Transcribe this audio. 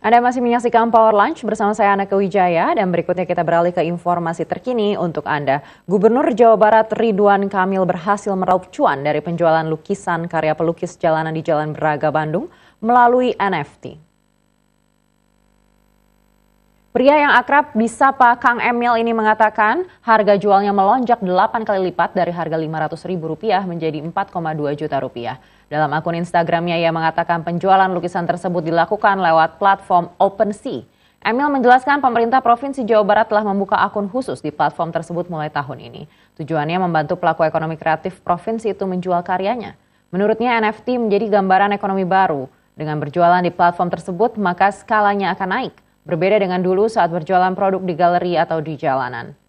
Anda masih menyaksikan Power Lunch bersama saya Anak Wijaya dan berikutnya kita beralih ke informasi terkini untuk Anda. Gubernur Jawa Barat Ridwan Kamil berhasil meraup cuan dari penjualan lukisan karya pelukis jalanan di Jalan Braga Bandung melalui NFT. Pria yang akrab bisa Pak Kang Emil ini mengatakan harga jualnya melonjak 8 kali lipat dari harga Rp500.000 menjadi 4,2 juta rupiah. Dalam akun Instagramnya ia mengatakan penjualan lukisan tersebut dilakukan lewat platform OpenSea. Emil menjelaskan pemerintah Provinsi Jawa Barat telah membuka akun khusus di platform tersebut mulai tahun ini. Tujuannya membantu pelaku ekonomi kreatif provinsi itu menjual karyanya. Menurutnya NFT menjadi gambaran ekonomi baru. Dengan berjualan di platform tersebut maka skalanya akan naik. Berbeda dengan dulu saat berjualan produk di galeri atau di jalanan.